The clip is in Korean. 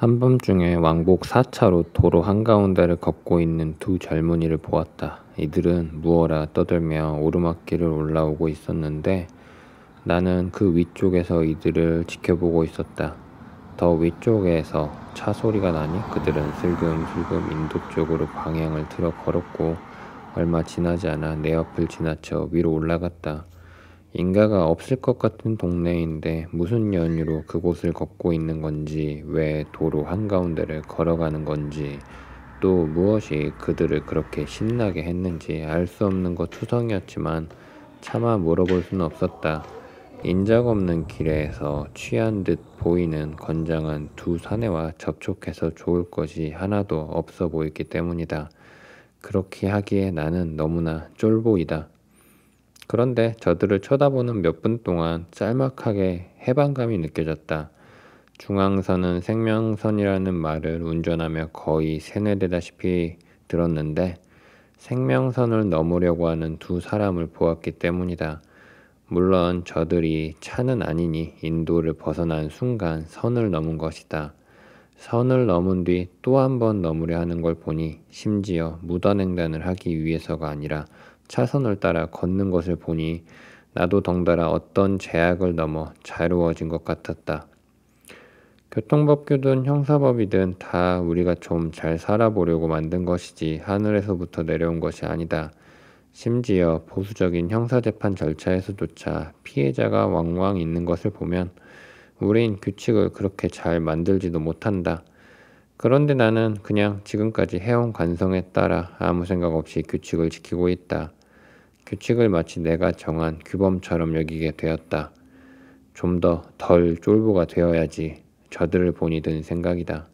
한밤중에 왕복 4차로 도로 한가운데를 걷고 있는 두 젊은이를 보았다. 이들은 무어라 떠들며 오르막길을 올라오고 있었는데 나는 그 위쪽에서 이들을 지켜보고 있었다. 더 위쪽에서 차 소리가 나니 그들은 슬금슬금 인도 쪽으로 방향을 틀어 걸었고 얼마 지나지 않아 내 옆을 지나쳐 위로 올라갔다. 인가가 없을 것 같은 동네인데 무슨 연유로 그곳을 걷고 있는 건지 왜 도로 한가운데를 걸어가는 건지 또 무엇이 그들을 그렇게 신나게 했는지 알 수 없는 것 투성이었지만 차마 물어볼 수는 없었다. 인적 없는 길에서 취한 듯 보이는 건장한 두 사내와 접촉해서 좋을 것이 하나도 없어 보이기 때문이다. 그렇게 하기에 나는 너무나 쫄보이다. 그런데 저들을 쳐다보는 몇 분 동안 짤막하게 해방감이 느껴졌다. 중앙선은 생명선이라는 말을 운전하며 거의 세뇌되다시피 들었는데 생명선을 넘으려고 하는 두 사람을 보았기 때문이다. 물론 저들이 차는 아니니 인도를 벗어난 순간 선을 넘은 것이다. 선을 넘은 뒤 또 한 번 넘으려 하는 걸 보니 심지어 무단횡단을 하기 위해서가 아니라 차선을 따라 걷는 것을 보니 나도 덩달아 어떤 제약을 넘어 자유로워진 것 같았다. 교통법규든 형사법이든 다 우리가 좀 잘 살아보려고 만든 것이지 하늘에서부터 내려온 것이 아니다. 심지어 보수적인 형사재판 절차에서조차 피해자가 왕왕 있는 것을 보면 우린 규칙을 그렇게 잘 만들지도 못한다. 그런데 나는 그냥 지금까지 해온 관성에 따라 아무 생각 없이 규칙을 지키고 있다. 규칙을 마치 내가 정한 규범처럼 여기게 되었다. 좀 더 덜 쫄보가 되어야지 저들을 보니 든 생각이다.